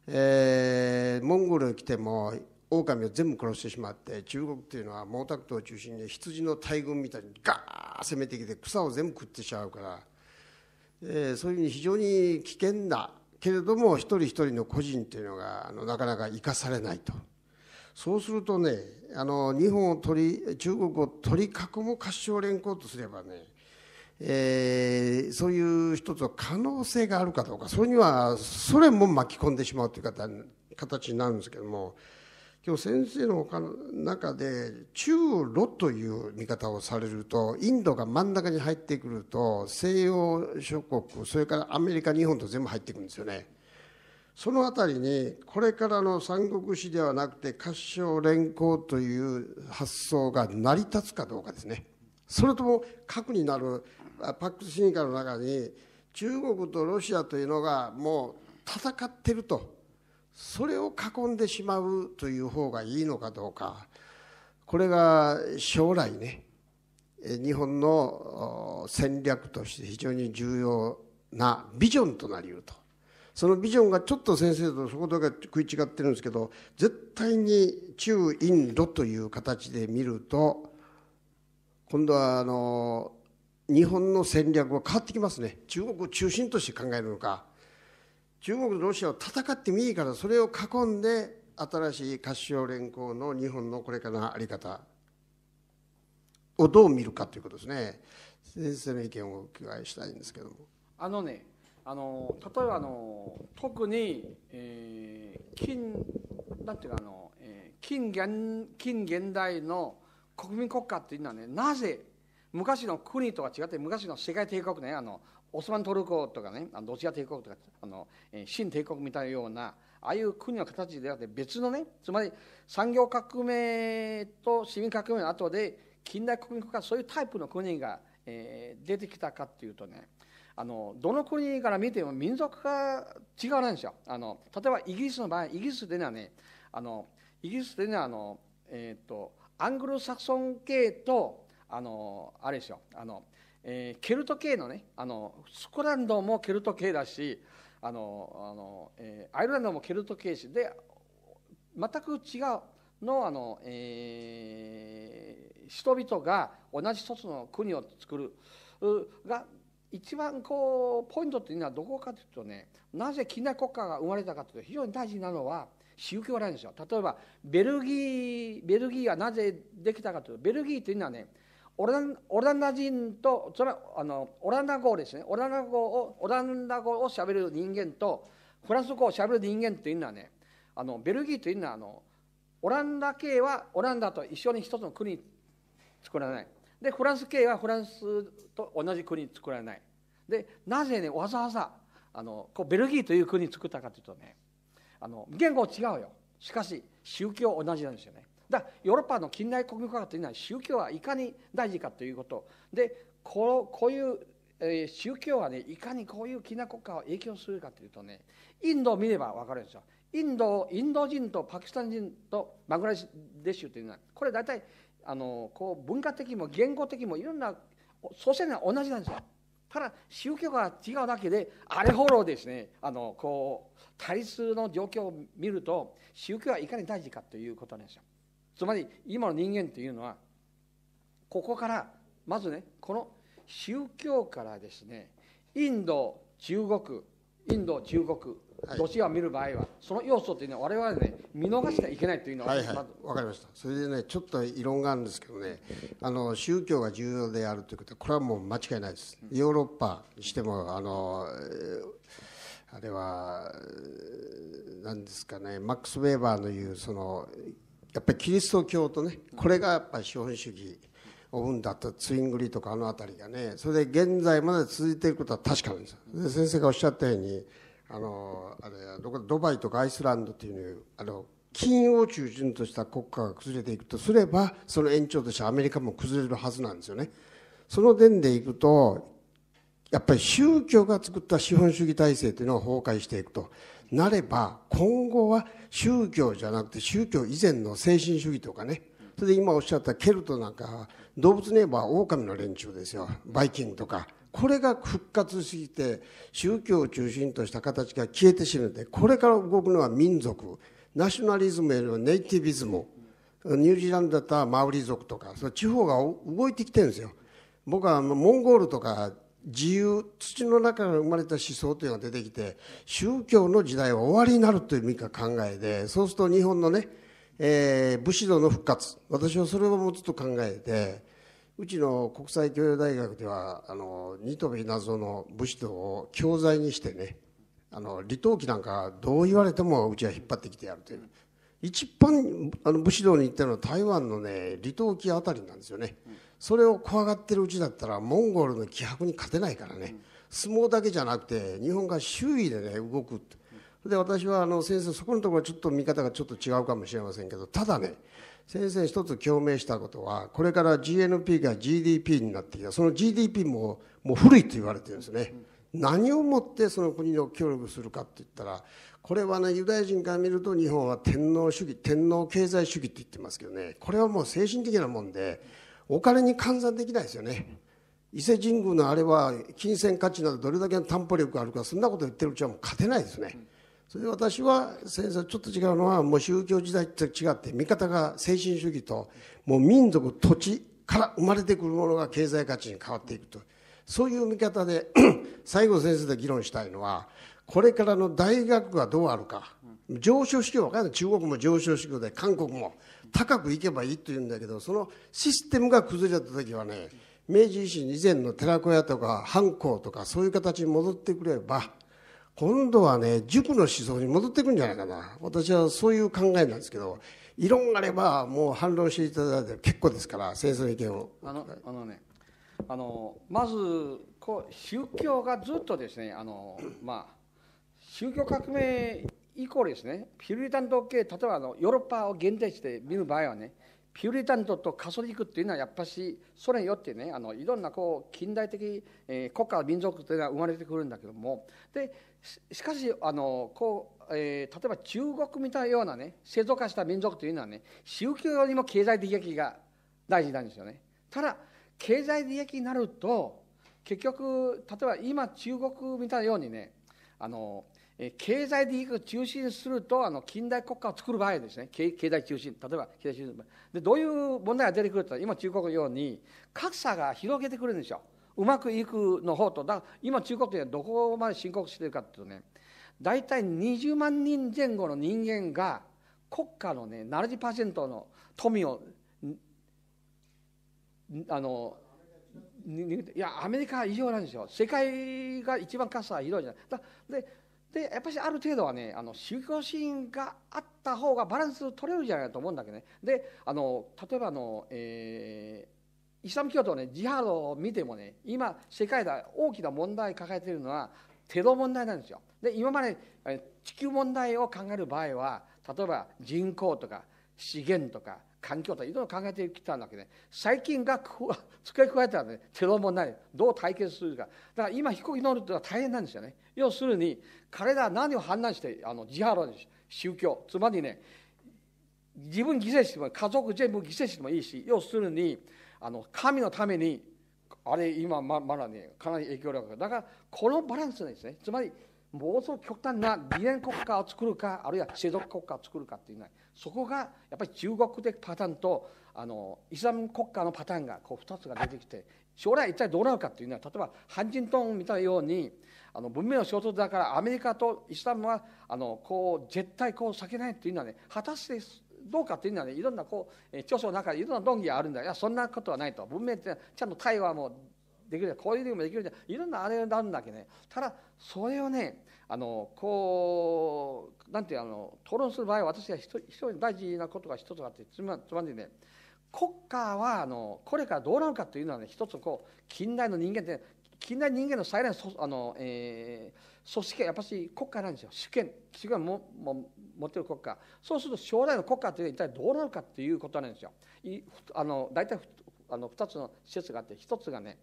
えー、モンゴルに来ても狼を全部殺してしまって中国っていうのは毛沢東を中心に羊の大群みたいにガー攻めてきて草を全部食ってしまうからでそういうふうに非常に危険なけれども一人一人の個人っていうのがあのなかなか生かされないとそうするとねあの日本を取り中国を取り囲む合唱連行とすればねえー、そういう一つの可能性があるかどうかそれにはソ連も巻き込んでしまうという形になるんですけども今日先生の他の中で中ロという見方をされるとインドが真ん中に入ってくると西洋諸国それからアメリカ日本と全部入ってくるんですよね。その辺りにこれからの三国志ではなくて合唱連行という発想が成り立つかどうかですね。それとも核になるパックス進化の中に中国とロシアというのがもう戦ってるとそれを囲んでしまうという方がいいのかどうかこれが将来ね日本の戦略として非常に重要なビジョンとなりうるとそのビジョンがちょっと先生とそこだけ食い違ってるんですけど絶対に中インドという形で見ると今度はあの日本の戦略は変わってきますね中国を中心として考えるのか中国とロシアを戦ってもいいからそれを囲んで新しい合潮連合の日本のこれからの在り方をどう見るかということですね先生の意見をお伺いしたいんですけども。あのねあの例えばあの特に、えー、近なんていうかあの、えー、近現近現代の国民国家っていうのはねなぜ昔の国とは違って昔の世界帝国ねあのオスマントルコとかねあのロシア帝国とかあの新帝国みたいなようなああいう国の形ではなくて別のねつまり産業革命と市民革命の後で近代国民国家そういうタイプの国が、えー、出てきたかっていうとねあのどの国から見ても民族が違うんですよあの例えばイギリスの場合イギリスではねあのイギリスではあの、えーとアングロサクソン系とあのあれですよあのえー、ケルト系のねあのスコランドもケルト系だしあのあの、えー、アイルランドもケルト系しで全く違うのあの、えー、人々が同じ一つの国を作るが一番こうポイントっていうのはどこかというとねなぜ近代国家が生まれたかというと非常に大事なのは宗教なんですよ例えばベルギーベルギーがなぜできたかというとベルギーというのはねオラオランダ人とそれはあのオランダ語ですねオランダ語をオランダ語をしゃべる人間とフランス語をしゃべる人間というのはねあのベルギーというのはあのオランダ系はオランダと一緒に一つの国作らないでフランス系はフランスと同じ国作らないでなぜねわざわざあのこうベルギーという国作ったかというとねあの言語違うよしかし宗教同じなんですよねだヨーロッパの近代国語学というのは宗教はいかに大事かということでこういう宗教はねいかにこういう近代国家を影響するかというとねインドを見れば分かるんですよインドインド人とパキスタン人とバングラデシュというのはこれ大体あのこう文化的も言語的もいろんな祖先が同じなんですよただ宗教が違うだけであれほどですねあのこう対立の状況を見ると宗教はいかに大事かということなんですよつまり今の人間というのはここからまずねこの宗教からですねインド中国インド中国どちらを見る場合は、その要素というのは、我々ね、見逃してはいけないというのは、はいはい、わかりました、それでね、ちょっと異論があるんですけどね、あの宗教が重要であるということは、これはもう間違いないです、ヨーロッパにしても、あのあれは、なんですかね、マックス・ウェーバーの言う、そのやっぱりキリスト教とねこれがやっぱり資本主義を生んだとツイングリーとかあの辺りがねそれで現在まで続いていることは確かなんですで先生がおっしゃったようにあのあれどこドバイとかアイスランドというあの金を中心とした国家が崩れていくとすればその延長としてアメリカも崩れるはずなんですよね。その点でいくとやっぱり宗教が作った資本主義体制というのは崩壊していくとなれば今後は宗教じゃなくて宗教以前の精神主義とかねそれで今おっしゃったケルトなんか動物に言えばオオカミの連中ですよバイキングとかこれが復活しすぎて宗教を中心とした形が消えてしまってこれから動くのは民族ナショナリズムよりはネイティビズムニュージーランドだったらマウリ族とかその地方が動いてきてるんですよ僕はモンゴルとか自由土の中から生まれた思想というのが出てきて宗教の時代は終わりになるという見か考えでそうすると日本のね、えー、武士道の復活私はそれをもうょっと考えてうちの国際教養大学ではあの新渡謎の武士道を教材にしてねあの離島記なんかどう言われてもうちは引っ張ってきてやるという一番あの武士道に行ったのは台湾のね李登輝あたりなんですよね、うん、それを怖がってるうちだったらモンゴルの気迫に勝てないからね、うん、相撲だけじゃなくて日本が周囲でね動くで私はあの先生そこのところはちょっと見方がちょっと違うかもしれませんけどただね先生一つ共鳴したことはこれから GNP が GDP になってきたその GDP ももう古いと言われてるんですね、うん、何をもってその国の協力するかって言ったらこれはね、ユダヤ人から見ると日本は天皇主義、天皇経済主義って言ってますけどね、これはもう精神的なもんで、お金に換算できないですよね。伊勢神宮のあれは金銭価値などどれだけの担保力があるかそんなこと言ってるうちはもう勝てないですね。それで私は先生ちょっと違うのはもう宗教時代と違って見方が精神主義ともう民族土地から生まれてくるものが経済価値に変わっていくとそういう見方で 最後先生と議論したいのはこれからの大学がどうあるか、上昇志向かんない中国も上昇志向で韓国も高くいけばいいというんだけどそのシステムが崩れた時はね明治維新以前の寺子屋とか藩校とかそういう形に戻ってくれば今度はね塾の思想に戻ってくるんじゃないかな私はそういう考えなんですけど異論があればもう反論していただいて結構ですから先争意見を。あのあのねあのまずこう宗教がずっとですねあの、まあ宗教革命以降ですねピューリタント系例えばあのヨーロッパを限定して見る場合はねピューリタントとカソリックっていうのはやっぱしソ連によってねあのいろんなこう近代的、えー、国家民族というのは生まれてくるんだけどもでしかしあのこう、えー、例えば中国みたいようなね製造化した民族というのはね宗教よりも経済的益が大事なんですよね。ただ経済利益になると結局例えば今中国みたいようにねあの経済的を中心するとあの近代国家を作る場合ですね経済中心例えば経済中心でどういう問題が出てくると今中国のように格差が広げてくるんですようまくいくの方とだ今中国というのはどこまで深刻しているかというとね大体20万人前後の人間が国家のね70%の富をあのいやアメリカは異常なんですよ世界が一番格差が広いじゃない。だででやっぱりある程度はねあの宗教シーンがあった方がバランス取れるじゃないかと思うんだけどねであの例えばの、えー、イスラム教徒の、ね、ジハードを見てもね今世界で大きな問題抱えているのはテロ問題なんですよで今まで地球問題を考える場合は例えば人口とか資源とか環境といろいろ考えてきたわけね最近が付け 加えたらねテロもないどう対決するかだから今飛行機乗るってのは大変なんですよね要するに彼らは何を判断してあの自腹に宗教つまりね自分犠牲しても家族全部犠牲してもいいし要するにあの神のためにあれ今ままだねかなり影響力がだからこのバランスなんですねつまり妄想極端な理念国家を作るかあるいは世俗国家を作るかっていうのはそこがやっぱり中国的パターンとあのイスラム国家のパターンがこう2つが出てきて将来一体どうなるかっていうのは例えばハンジントンを見たようにあの文明の衝突だからアメリカとイスラムはあのこう絶対こう避けないっていうのはね果たしてどうかっていうのはねいろんなこう著書の中でいろんな論議があるんだいやそんなことはないと文明ってちゃんと対話もできるこういう時もできるじゃいろんなあれなるんだけどねただそれをねあのこうなんていうあの討論する場合は私が常に大事なことが一つあってつまつまりね国家はあのこれからどうなるかというのはね一つこう近代の人間って近代人間の最大のあの、えー、組織はやっぱり国家なんですよ主権主権もも持ってる国家そうすると将来の国家というのは一体どうなるかということなんですよ。いあの大体あの2つの施設があって1つがね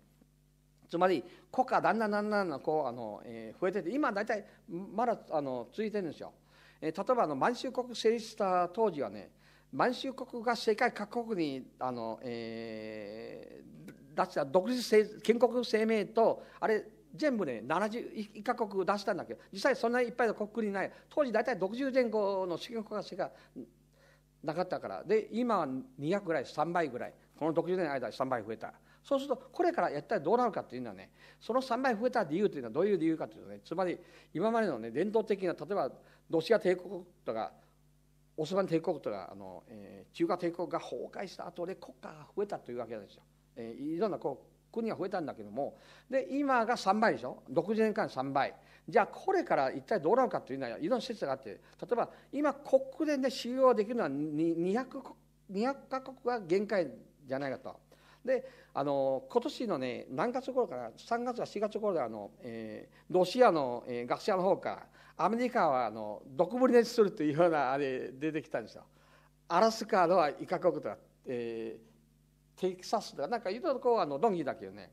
つまり国家だんだんだんだんこうあの、えー、増えてて今大体まだあの続いてるんですよ、えー、例えばあの満州国成立した当時はね満州国が世界各国にあの、えー、出した独立建国声明とあれ全部ね71か国出したんだけど実際そんなにいっぱいの国にない当時大体60前後の主権国家しかなかったからで今は200ぐらい3倍ぐらいこの60年の間3倍増えたそうするとこれからやったらどうなるかっていうのはねその3倍増えた理由というのはどういう理由かというとねつまり今までのね伝統的な例えばロシア帝国とかオスマン帝国とかあの、えー、中華帝国が崩壊した後で国家が増えたというわけなんですよ。えー、いろんなこう国が増えたんだけどもで今が3倍でしょ60年間3倍じゃあこれから一体どうなるかというのはいろんな施設があって例えば今国連で収容できるのは 200, 200国が限界じゃないかとであの今年のね何月頃から3月か4月頃であの、えー、ロシアの、えー、学者の方からアメリカはあの毒ぶり熱するというようなあれ出てきたんですよ。アラスカのはイカ国とか、えー、テキサスとかなんかいろいろこうあの論議だけどね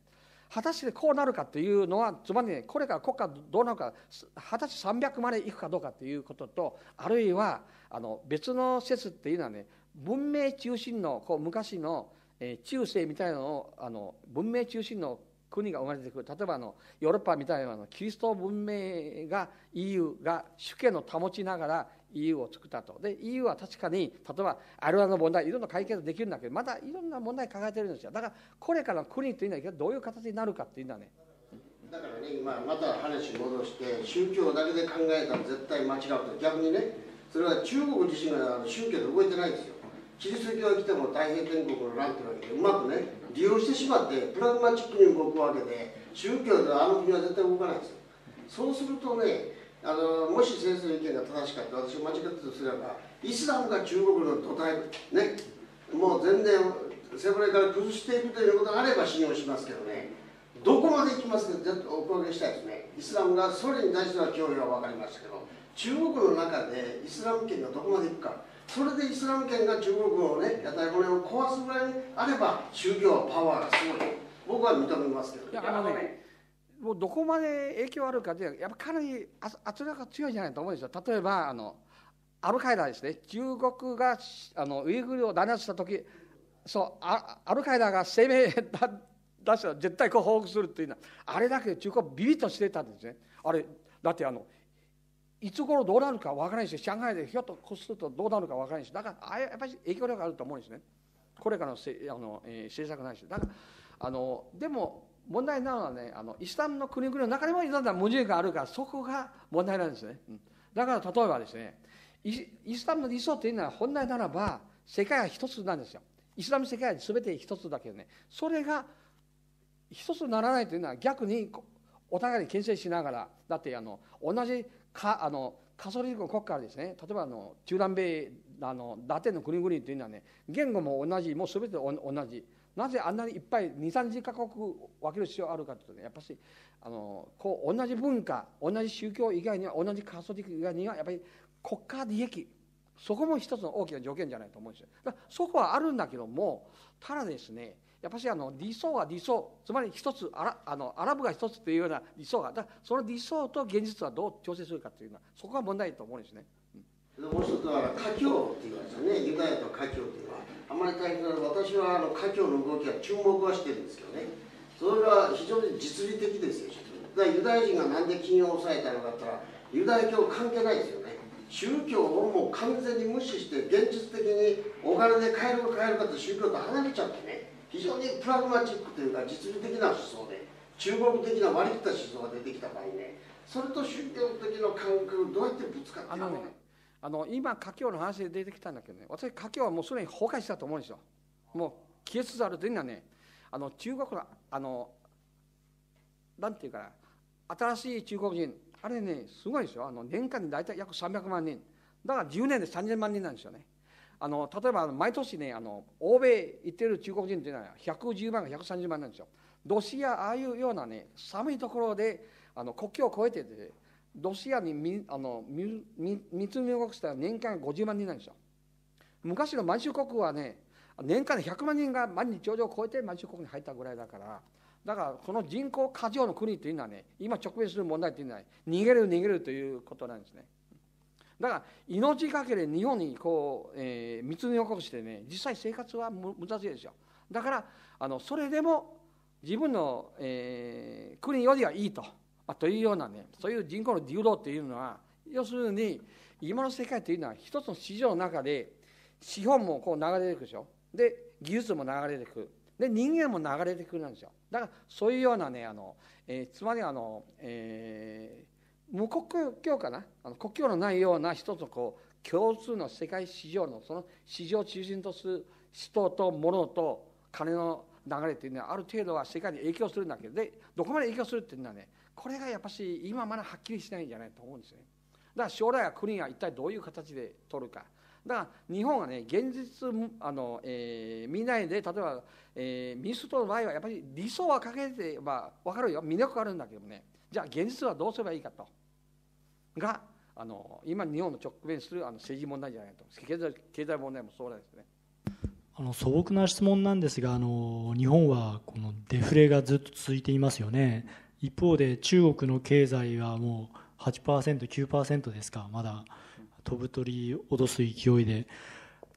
果たしてこうなるかというのはつまり、ね、これから国家どうなるか果たして300までいくかどうかということとあるいはあの別の説っていうのはね文明中心のこう昔のえー、中世みたいなのをあの文明中心の国が生まれてくる例えばあのヨーロッパみたいなのキリスト文明が EU が主権を保ちながら EU を作ったとで EU は確かに例えばあるあるの問題いろんな解決できるんだけどまだいろんな問題抱えてるんですよだからこれからの国というのはどういう形になるかっていうのはねだからね今また話戻して宗教だけで考えたら絶対間違うと逆にねそれは中国自身が宗教で動いてないんですよキリスト教が来ても太平天国の乱というわけでうまくね利用してしまってプラグマチックに動くわけで宗教ではあの国は絶対動かないんですよそうするとねあのもし先生の意見が正しかった私が間違ってとすればイスラムが中国の土台ねもう全然背骨から崩していくということがあれば信用しますけどねどこまで行きますか絶対お声いしたいですねイスラムがソ連に対しては脅威は分かりましたけど中国の中でイスラム圏がどこまで行くかそれでイスラム圏が中国をね屋台骨を壊すぐらいにあれば宗教はパワーがすごい僕は認めますけどいやあのねもうどこまで影響あるかってやっぱかなり圧力が強いじゃないと思うんですよ例えばあのアルカイダですね中国があのウイグルを弾圧した時そうアアルカイダが声明だ出したら絶対こう報復するっていうのはあれだけ中国ビビッとしてたんですねあれだってあのいつ頃どうなるか分からないし上海でひょっとこするとどうなるか分からないしだからやっぱり影響力あると思うんですねこれからのせあの、えー、政策ないしだからあのでも問題なのはねあのイスラムの国々の中にもいろんな矛盾があるからそこが問題なんですね、うん、だから例えばですねイスラムの理想というのは本来ならば世界は一つなんですよイスラム世界は全て一つだけどねそれが一つにならないというのは逆にお互いに牽制しながらだってあの同じかあのカソリック国家ですね例えばあの中南米あのラテンの国々というのはね言語も同じもう全て同じなぜあんなにいっぱい230か国分ける必要あるかというとねやっぱしあのこう同じ文化同じ宗教以外には同じカソリック以外にはやっぱり国家利益そこも一つの大きな条件じゃないと思うんですよ。そこはあるんだけどもただですねやっぱしあの理想は理想つまり一つアラあのアラブが一つというような理想がだその理想と現実はどう調整するかというのはそこが問題だと思うんですね。うん、もう一つは華僑って言いますよねユダヤと華僑っていうのはあまり大変な私はあの華僑の動きは注目はしてるんですけどねそれは非常に実利的ですよだからユダヤ人がなんで金を抑えたのかったらユダヤ教関係ないですよね宗教をもう完全に無視して現実的にお金で買えるか買えるかと宗教と離れちゃってね非常にプラグマチックというか実利的な思想で中国的な割り切った思想が出てきた場合ねそれと宗教的な感覚をどうやってぶつかっていくのかあの、今華僑の話で出てきたんだけどね私華僑はもうすでに崩壊したと思うんですよもう消えつつあるというのはねあの中国のあのなんていうかな新しい中国人あれねすごいですよあの年間で大体約300万人だから10年で3000万人なんですよねあの例えば毎年ねあの欧米行ってる中国人というのは110万か130万なんですよ。ロシアああいうようなね寒いところであの国境を越えてて、ロシアにあの密入国したら年間50万人なんですよ。昔の満州国はね年間で100万人が毎日頂上を超えて満州国に入ったぐらいだからだからこの人口過剰の国というのはね今直面する問題というのは逃げる逃げるということなんですね。だから命がけで日本にこう、えー、密入国してね実際生活は難しいですよだからあのそれでも自分の、えー、国よりはいいとあというようなねそういう人口の流動っていうのは要するに今の世界というのは一つの市場の中で資本もこう流れていくでしょで技術も流れていくで人間も流れてくるんですよだからそういうようなねあの、えー、つまりあの、えー無国境かなあの国境のないような人とこう共通の世界市場のその市場を中心とする人と物と金の流れっていうのはある程度は世界に影響するんだけどでどこまで影響するっていうのはねこれがやっぱし今まだはっきりしないんじゃないと思うんですねだから将来は国が一体どういう形で取るかだから日本はね現実あの、えー、見ないで例えば、えー、民主党の場合はやっぱり理想はかけて、まあ、分かるよ魅力があるんだけどもねじゃあ現実はどうすればいいかとがあの今日本の直面するあの政治問題じゃないと経済経済問題もそうですね。あの素朴な質問なんですがあの日本はこのデフレがずっと続いていますよね一方で中国の経済はもう8%、9%ですかまだ。飛ぶ鳥脅す勢いで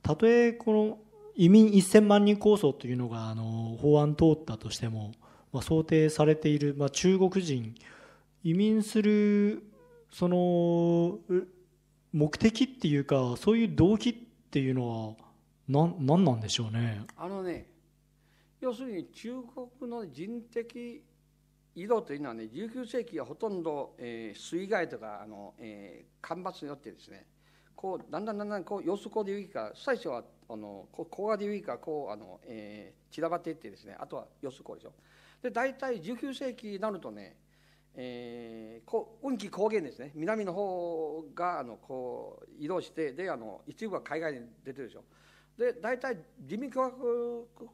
たとえこの移民1000万人構想というのがあの法案通ったとしても、まあ、想定されている、まあ、中国人移民するその目的っていうかそういう動機っていうのは何ななんでしょうね。あのね要するに中国の人的移動というのはね19世紀はほとんど、えー、水害とかあの、えー、干ばつによってですねこうだんだんだんだんこう様子こでいうか最初はあのこうがでいうかこうあの、えー、散らばっていってですねあとは様子こでしょで大体19世紀になるとね、えー、こう運気高原ですね南の方があのこう移動してであの一部は海外に出てるでしょで大体人民共和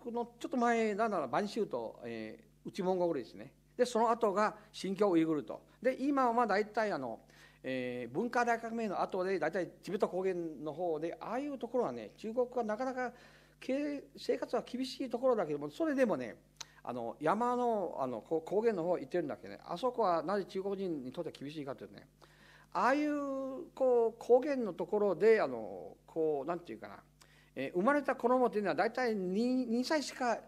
国のちょっと前なら晩秋と、えー、内モンゴルですねでその後が新疆ウイグルとで今は大体あのえー、文化大革命の後で大体チベット高原の方でああいうところはね中国はなかなか経生活は厳しいところだけどもそれでもねあの山のあの高原の方行ってるんだけどねあそこはなぜ中国人にとっては厳しいかというとねああいうこう高原のところであのこうなんていうかな、えー、生まれた子供というのは大体 2, 2歳しか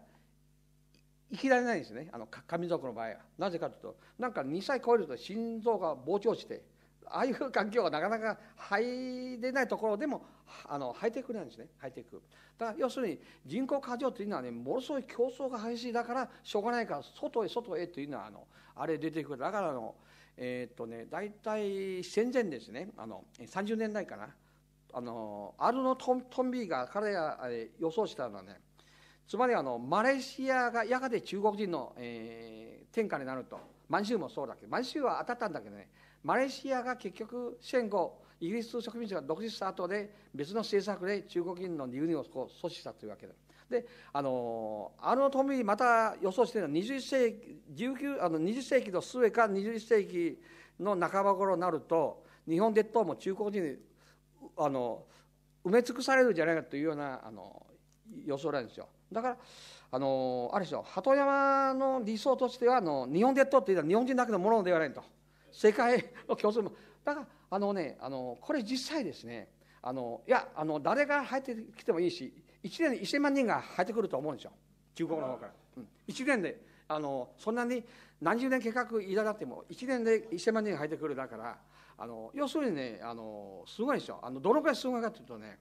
生きられないんですねあの神族の場合はなぜかというとなんか2歳超えると心臓が膨張して。ああいう環境はなかなか入れないところでもあのハイテくなんですねってテクだから要するに人口過剰というのはねものすごい競争が激しいだからしょうがないから外へ外へというのはあのあれ出てくるだからあのえー、っとね大体戦前ですねあの30年代かなあのアルノトン・トンビーが彼が予想したのはねつまりあのマレーシアがやがて中国人の、えー、天下になると満州もそうだけど満州は当たったんだけどねマレーシアが結局戦後イギリス植民地が独立した後で別の政策で中国人の流入をこう阻止したというわけでであのあの富また予想しているのは20世紀あの20世紀の末か2 1世紀の半ば頃になると日本列島も中国人にあの埋め尽くされるんじゃないかというようなあの予想なんですよ。だからあのあれです鳩山の理想としてはあの日本列島っていうのは日本人だけのものではないと。世界の共通もだからあのねあのこれ実際ですねあのいやあの誰が入ってきてもいいし1年で1000万人が入ってくると思うんですよ中国の方から、うん、1年であのそんなに何十年計画いらなくても1年で1000万人が入ってくるだからあの要するにねあのすごいですよあのどのくらいすごいかというとね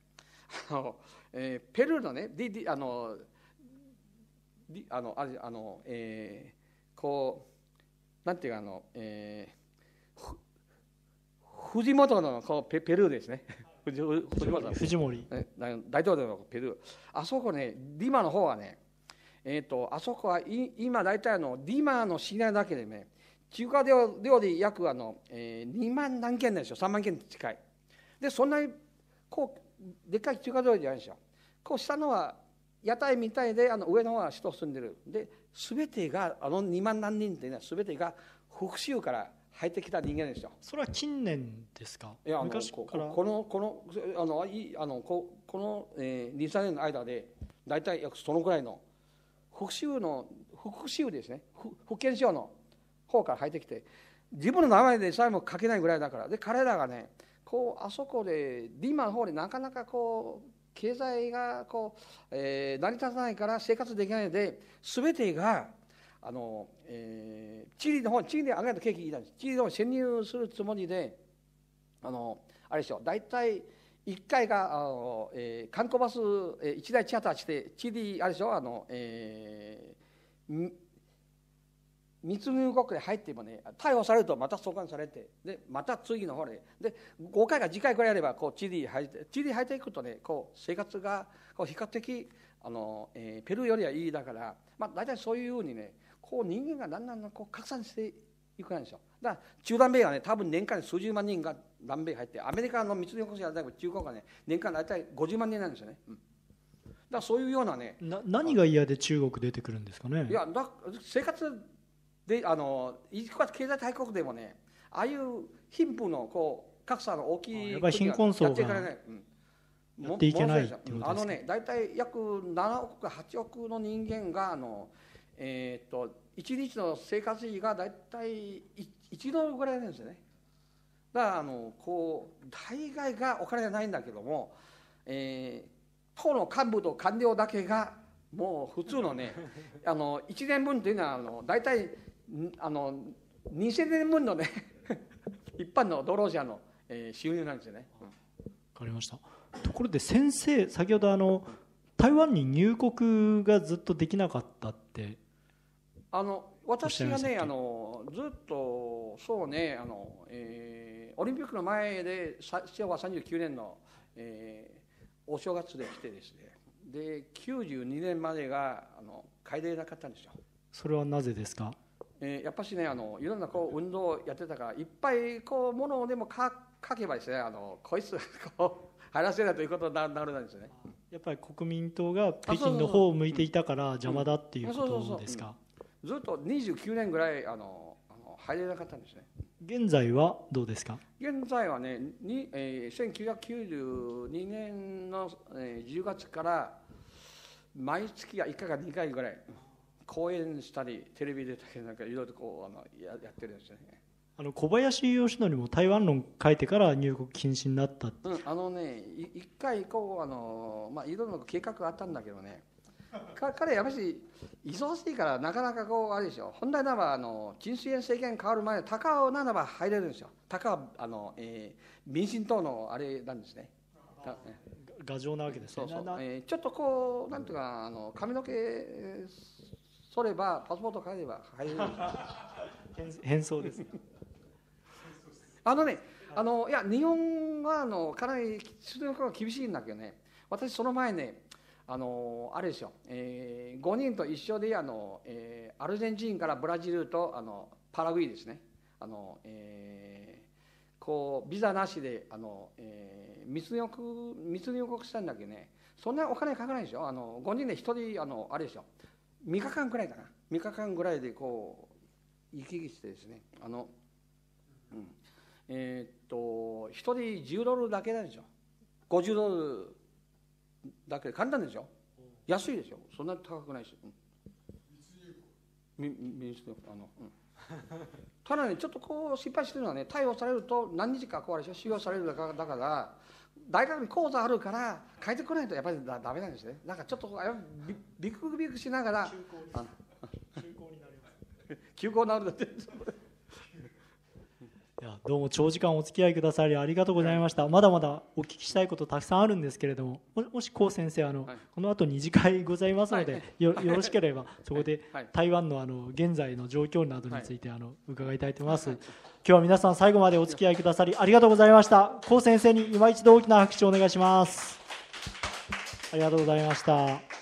あの、えー、ペルーのね、ディあのあのあれあの、えー、こうなんていうかあの、えー藤本のペペルーですね 藤本藤森大統領のペルーあそこねディマの方はねえーと、あそこはい今大体のディマの市内だけでね中華料理約あの、えー、2万何件ですよ3万件近いでそんなにこうでっかい中華料理じゃないんですよこう下のは屋台みたいであの上の方は人住んでるですべてがあの2万何人っていうのはすべてが福州から入ってきた人間ですよ。それは近年ですか。いや、昔からここのこのあのいあのここのえ二、ー、三年の間で大体約そのぐらいの復讐の復讐ですね。福建省の方から入ってきて、自分の名前でさえも書けないぐらいだから。で彼らがね、こうあそこでリーマンの方でなかなかこう経済がこう、えー、成り立たないから生活できないので、すべてがあの、えー、チリの方チリでアゲントケーキいたんですチリの方に潜入するつもりであのあれでしょう、大体1回があの、えー、観光バス、えー、1台チャーターしてチリあれでしょう、あの、えー、密入国で入ってもね逮捕されるとまた送還されてでまた次の方でで5回か次回くらいあればこうチリ入ってチリ入っていくとねこう生活がこう比較的あの、えー、ペルーよりはいいだから、まあ、大体そういうふうにねこう人間がだんだんこう拡散していくんですよだから中南米はね多分年間数十万人が南米入ってアメリカの密度横須やだけど中国がね年間大体50万人なんですよね、うん、だからそういうようなねな何が嫌で中国出てくるんですかねいやだ生活であのいくら経済大国でもねああいう貧富のこう格差の大きい貧困層がやっていけない、うん、あのね大体約7億か8億の人間があのえー、っと1日の生活費が大体1ドルぐらいなんですよねだからあのこう大概がお金じゃないんだけども、えー、党の幹部と官僚だけがもう普通のね あの1年分というのはあの大体あの2,000年分のね 一般の労働者の、えー、収入なんですよね。わ、かりましたところで先生先ほどあの、うん台湾に入国がずっとできなかったってあの私がねあのずっとそうねあの、えー、オリンピックの前で昭和39年の、えー、お正月で来てですねで92年までがあの帰れなかったんですよそれはなぜですかえー、やっぱしねあのいろんなこう運動やってたからいっぱいこうものをでも書けばですねあのこいつこう話せないということになるんですね。やっぱり国民党が北京の方を向いていたから邪魔だっていうことですかずっと29年ぐらいあのあの入れなかったんですね現在はどうですか現在はねえー、1992年の、えー、10月から毎月が1回か2回ぐらい講演したりテレビ出たりなんかいろいろこうあのややってるんですよねあの小林義則も台湾論書いてから入国禁止になったっ、うん、あのね一回こうあの、まあ、いろんな計画があったんだけどね 彼やっぱり忙しいからなかなかこうあれでしょ本来ならばあの陳水園政権変わる前高尾ならば入れるんですよ高尾あの、えー、民進党のあれなんですね牙城なわけですねそうえー、ちょっとこうなんていうかあの髪の毛剃ればパスポート変えれば入れる 変装です、ねあのね、あのいや、日本はあのかなり出力が厳しいんだけどね、私、その前ね、あのあれですよ、えー、5人と一緒であの、えー、アルゼンチンからブラジルとあのパラグイですね、あのえー、こうビザなしであの、えー、密入国密入国したんだけどね、そんなお金かからないでしょ、あの5人で1人あの、あれですよ、3日間くらいだな、3日間ぐらいでこう、行き来してですね、あのうんえー、っと1人10ドルだけなんですよ50ドルだけで簡単でしょ安いでしょそんな高くないし、あの、うん、ただねちょっとこう失敗してるのはね逮捕されると何日かこう収容されるだからだから大学に講座あるから変えてこないとやっぱりだめなんですねなんかちょっとビクビクしながら休校になる休校 になるだっていやどうも長時間お付き合いくださりありがとうございました、まだまだお聞きしたいことたくさんあるんですけれどももしこう先生あの、はい、この後2次会ございますので、はい、よよろしければそこで台湾のあの現在の状況などについてあの伺いたいと思います、今日は皆さん最後までお付き合いくださりありがとうございましたこう先生に今一度大きな拍手をお願いしますありがとうございました